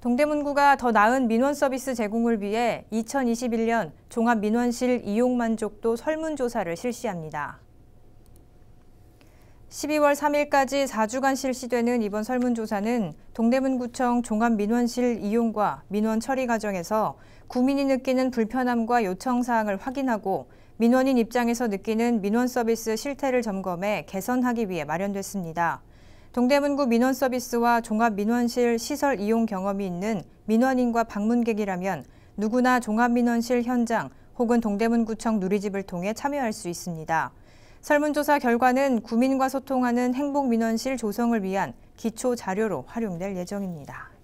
동대문구가 더 나은 민원 서비스 제공을 위해 2021년 종합민원실 이용만족도 설문조사를 실시합니다. 12월 3일까지 4주간 실시되는 이번 설문조사는 동대문구청 종합민원실 이용과 민원 처리 과정에서 구민이 느끼는 불편함과 요청사항을 확인하고 민원인 입장에서 느끼는 민원 서비스 실태를 점검해 개선하기 위해 마련됐습니다. 동대문구 민원서비스와 종합민원실 시설 이용 경험이 있는 민원인과 방문객이라면 누구나 종합민원실 현장 혹은 동대문구청 누리집을 통해 참여할 수 있습니다. 설문조사 결과는 구민과 소통하는 행복민원실 조성을 위한 기초 자료로 활용될 예정입니다.